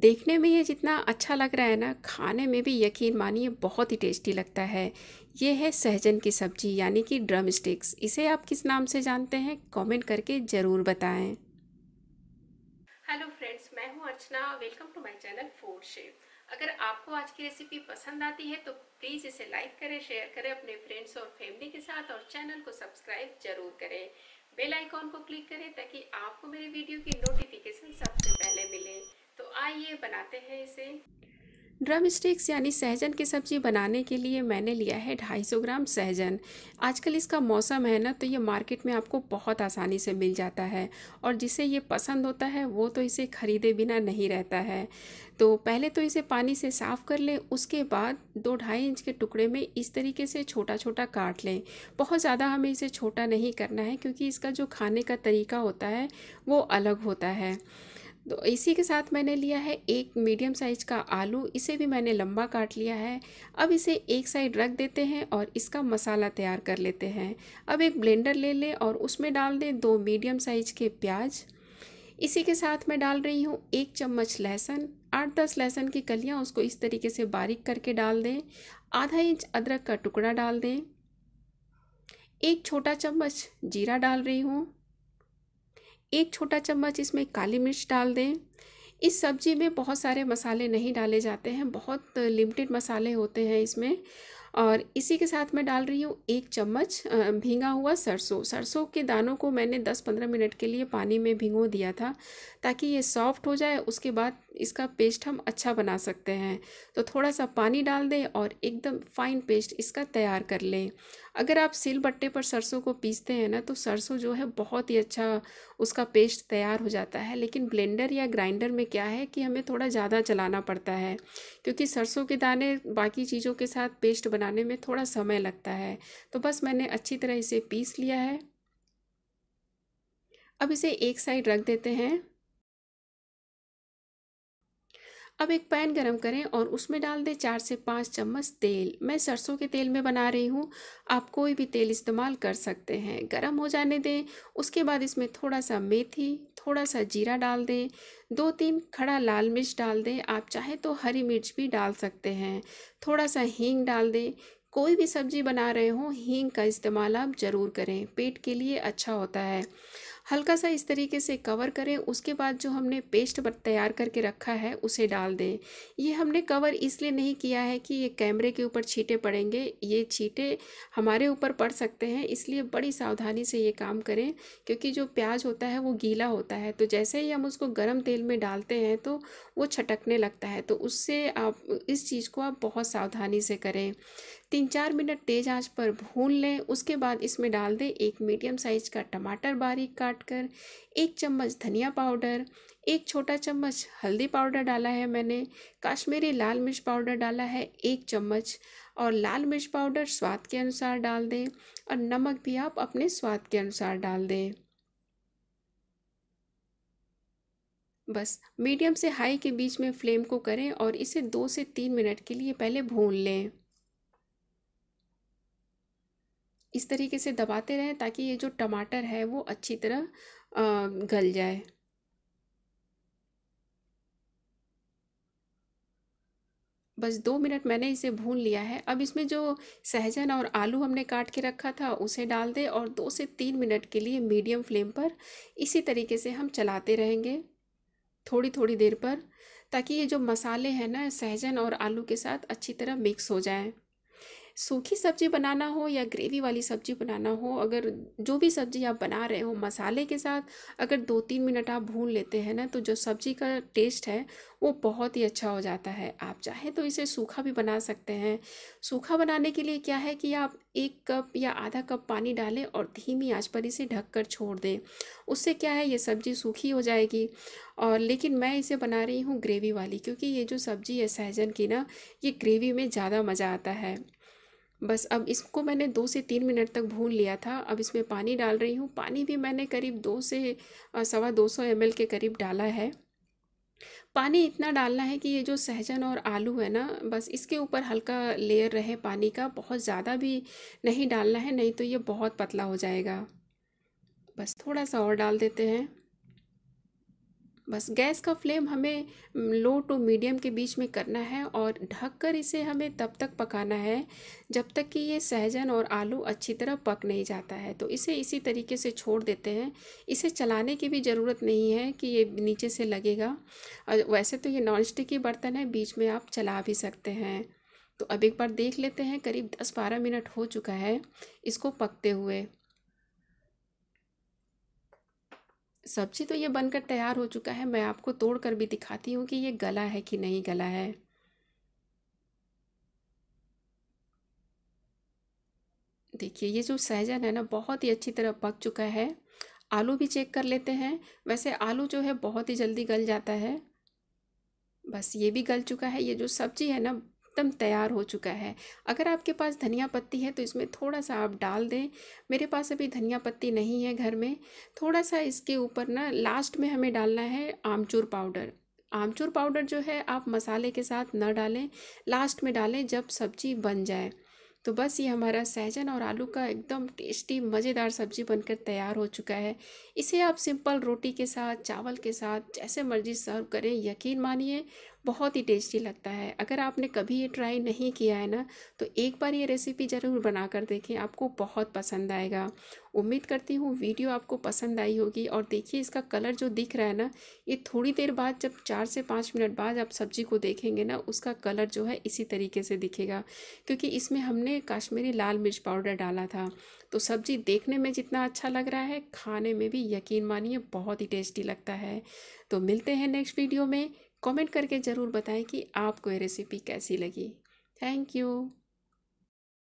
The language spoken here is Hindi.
देखने में ये जितना अच्छा लग रहा है ना खाने में भी यकीन मानिए बहुत ही टेस्टी लगता है ये है सहजन की सब्जी यानी कि ड्रम स्टिक्स इसे आप किस नाम से जानते हैं कमेंट करके ज़रूर बताएं हेलो फ्रेंड्स मैं हूँ Archana welcome to my channel food chef अगर आपको आज की रेसिपी पसंद आती है तो प्लीज़ इसे लाइक करें शेयर करें अपने फ्रेंड्स और फैमिली के साथ और चैनल को सब्सक्राइब जरूर करें बेल आइकॉन को क्लिक करें ताकि आपको मेरे वीडियो की नोटिफिकेशन सबसे पहले मिले तो आइए बनाते हैं इसे ड्रम स्टिक्स यानी सहजन की सब्ज़ी बनाने के लिए मैंने लिया है 250 ग्राम सहजन आजकल इसका मौसम है ना तो ये मार्केट में आपको बहुत आसानी से मिल जाता है और जिसे ये पसंद होता है वो तो इसे ख़रीदे बिना नहीं रहता है तो पहले तो इसे पानी से साफ़ कर लें उसके बाद दो ढाई इंच के टुकड़े में इस तरीके से छोटा छोटा काट लें बहुत ज़्यादा हमें इसे छोटा नहीं करना है क्योंकि इसका जो खाने का तरीका होता है वो अलग होता है तो इसी के साथ मैंने लिया है एक मीडियम साइज का आलू इसे भी मैंने लंबा काट लिया है अब इसे एक साइड रख देते हैं और इसका मसाला तैयार कर लेते हैं अब एक ब्लेंडर ले लें और उसमें डाल दें दो मीडियम साइज के प्याज इसी के साथ मैं डाल रही हूँ एक चम्मच लहसुन आठ दस लहसुन की कलियाँ उसको इस तरीके से बारीक करके डाल दें आधा इंच अदरक का टुकड़ा डाल दें एक छोटा चम्मच जीरा डाल रही हूँ एक छोटा चम्मच इसमें काली मिर्च डाल दें इस सब्ज़ी में बहुत सारे मसाले नहीं डाले जाते हैं बहुत लिमिटेड मसाले होते हैं इसमें और इसी के साथ मैं डाल रही हूँ एक चम्मच भींगा हुआ सरसों सरसों के दानों को मैंने 10-15 मिनट के लिए पानी में भिंगो दिया था ताकि ये सॉफ्ट हो जाए उसके बाद इसका पेस्ट हम अच्छा बना सकते हैं तो थोड़ा सा पानी डाल दें और एकदम फाइन पेस्ट इसका तैयार कर लें अगर आप सिल बट्टे पर सरसों को पीसते हैं ना तो सरसों जो है बहुत ही अच्छा उसका पेस्ट तैयार हो जाता है लेकिन ब्लेंडर या ग्राइंडर में क्या है कि हमें थोड़ा ज़्यादा चलाना पड़ता है क्योंकि सरसों के दाने बाकी चीज़ों के साथ पेस्ट बनाने में थोड़ा समय लगता है तो बस मैंने अच्छी तरह इसे पीस लिया है अब इसे एक साइड रख देते हैं अब एक पैन गरम करें और उसमें डाल दें चार से पाँच चम्मच तेल मैं सरसों के तेल में बना रही हूँ आप कोई भी तेल इस्तेमाल कर सकते हैं गरम हो जाने दें उसके बाद इसमें थोड़ा सा मेथी थोड़ा सा जीरा डाल दें दो तीन खड़ा लाल मिर्च डाल दें आप चाहे तो हरी मिर्च भी डाल सकते हैं थोड़ा सा हींग डाल दें कोई भी सब्ज़ी बना रहे हों हींग का इस्तेमाल आप ज़रूर करें पेट के लिए अच्छा होता है हल्का सा इस तरीके से कवर करें उसके बाद जो हमने पेस्ट तैयार करके रखा है उसे डाल दें ये हमने कवर इसलिए नहीं किया है कि ये कैमरे के ऊपर छीटे पड़ेंगे ये छीटे हमारे ऊपर पड़ सकते हैं इसलिए बड़ी सावधानी से ये काम करें क्योंकि जो प्याज होता है वो गीला होता है तो जैसे ही हम उसको गर्म तेल में डालते हैं तो वो छटकने लगता है तो उससे आप इस चीज़ को आप बहुत सावधानी से करें तीन चार मिनट तेज आंच पर भून लें उसके बाद इसमें डाल दें एक मीडियम साइज़ का टमाटर बारीक काट कर एक चम्मच धनिया पाउडर एक छोटा चम्मच हल्दी पाउडर डाला है मैंने काश्मीरी लाल मिर्च पाउडर डाला है एक चम्मच और लाल मिर्च पाउडर स्वाद के अनुसार डाल दें और नमक भी आप अपने स्वाद के अनुसार डाल दें बस मीडियम से हाई के बीच में फ्लेम को करें और इसे दो से तीन मिनट के लिए पहले भून लें इस तरीके से दबाते रहें ताकि ये जो टमाटर है वो अच्छी तरह गल जाए बस दो मिनट मैंने इसे भून लिया है अब इसमें जो सहजन और आलू हमने काट के रखा था उसे डाल दें और दो से तीन मिनट के लिए मीडियम फ्लेम पर इसी तरीके से हम चलाते रहेंगे थोड़ी थोड़ी देर पर ताकि ये जो मसाले हैं ना सहजन और आलू के साथ अच्छी तरह मिक्स हो जाएं सूखी सब्जी बनाना हो या ग्रेवी वाली सब्जी बनाना हो अगर जो भी सब्जी आप बना रहे हो मसाले के साथ अगर दो तीन मिनट आप भून लेते हैं ना तो जो सब्जी का टेस्ट है वो बहुत ही अच्छा हो जाता है आप चाहे तो इसे सूखा भी बना सकते हैं सूखा बनाने के लिए क्या है कि आप एक कप या आधा कप पानी डालें और धीमी आँच पर इसे कर छोड़ दें उससे क्या है ये सब्ज़ी सूखी हो जाएगी और लेकिन मैं इसे बना रही हूँ ग्रेवी वाली क्योंकि ये जो सब्ज़ी है सहजन की ना ये ग्रेवी में ज़्यादा मज़ा आता है बस अब इसको मैंने दो से तीन मिनट तक भून लिया था अब इसमें पानी डाल रही हूँ पानी भी मैंने करीब दो से सवा दो सौ एम के करीब डाला है पानी इतना डालना है कि ये जो सहजन और आलू है ना बस इसके ऊपर हल्का लेयर रहे पानी का बहुत ज़्यादा भी नहीं डालना है नहीं तो ये बहुत पतला हो जाएगा बस थोड़ा सा और डाल देते हैं बस गैस का फ्लेम हमें लो टू मीडियम के बीच में करना है और ढककर इसे हमें तब तक पकाना है जब तक कि ये सहजन और आलू अच्छी तरह पक नहीं जाता है तो इसे इसी तरीके से छोड़ देते हैं इसे चलाने की भी ज़रूरत नहीं है कि ये नीचे से लगेगा और वैसे तो ये नॉन स्टिक बर्तन है बीच में आप चला भी सकते हैं तो अब एक बार देख लेते हैं करीब दस बारह मिनट हो चुका है इसको पकते हुए सब्जी तो ये बनकर तैयार हो चुका है मैं आपको तोड़ कर भी दिखाती हूँ कि ये गला है कि नहीं गला है देखिए ये जो सहजन है ना बहुत ही अच्छी तरह पक चुका है आलू भी चेक कर लेते हैं वैसे आलू जो है बहुत ही जल्दी गल जाता है बस ये भी गल चुका है ये जो सब्जी है ना एकदम तैयार हो चुका है अगर आपके पास धनिया पत्ती है तो इसमें थोड़ा सा आप डाल दें मेरे पास अभी धनिया पत्ती नहीं है घर में थोड़ा सा इसके ऊपर ना लास्ट में हमें डालना है आमचूर पाउडर आमचूर पाउडर जो है आप मसाले के साथ न डालें लास्ट में डालें जब सब्जी बन जाए तो बस ये हमारा सहजन और आलू का एकदम टेस्टी मज़ेदार सब्जी बनकर तैयार हो चुका है इसे आप सिंपल रोटी के साथ चावल के साथ जैसे मर्जी सर्व करें यकीन मानिए बहुत ही टेस्टी लगता है अगर आपने कभी ये ट्राई नहीं किया है ना तो एक बार ये रेसिपी ज़रूर बना कर देखें आपको बहुत पसंद आएगा उम्मीद करती हूँ वीडियो आपको पसंद आई होगी और देखिए इसका कलर जो दिख रहा है ना ये थोड़ी देर बाद जब चार से पाँच मिनट बाद आप सब्ज़ी को देखेंगे ना उसका कलर जो है इसी तरीके से दिखेगा क्योंकि इसमें हमने काश्मीरी लाल मिर्च पाउडर डाला था तो सब्ज़ी देखने में जितना अच्छा लग रहा है खाने में भी यकीन मानिए बहुत ही टेस्टी लगता है तो मिलते हैं नेक्स्ट वीडियो में कमेंट करके ज़रूर बताएं कि आपको ये रेसिपी कैसी लगी थैंक यू